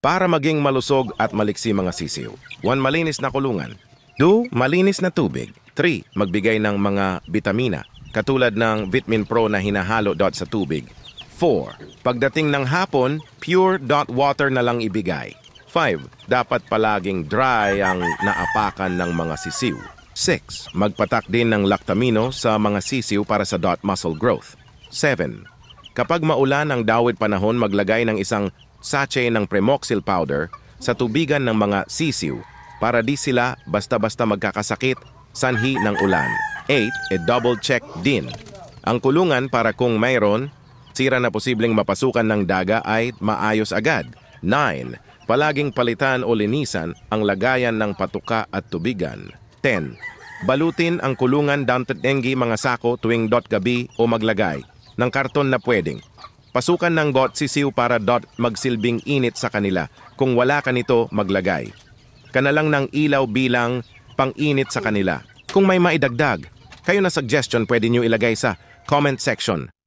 para maging malusog at maliksi mga sisiw. 1. Malinis na kulungan. 2. Malinis na tubig. 3. Magbigay ng mga bitamina, katulad ng Vitamin Pro na hinahalo dot sa tubig. 4. Pagdating ng hapon, pure dot water na lang ibigay. 5. Dapat palaging dry ang naapakan ng mga sisiw. 6. Magpatak din ng lactamino sa mga sisiw para sa dot muscle growth. 7. Kapag maulan ang dawit panahon, maglagay ng isang sachet ng premoxil powder sa tubigan ng mga sisiw para di sila basta-basta magkakasakit sanhi ng ulan. 8. E double check din. Ang kulungan para kung mayroon, sira na posibleng mapasukan ng daga ay maayos agad. 9. Palaging palitan o linisan ang lagayan ng patuka at tubigan. 10. Balutin ang kulungan dantatengi mga sako tuwing dot gabi o maglagay ng karton na pwedeng. Pasukan ng got sisiw para dot magsilbing init sa kanila. Kung wala ka nito, maglagay. Kanalang ng ilaw bilang pang-init sa kanila. Kung may maidagdag, kayo na suggestion pwede nyo ilagay sa comment section.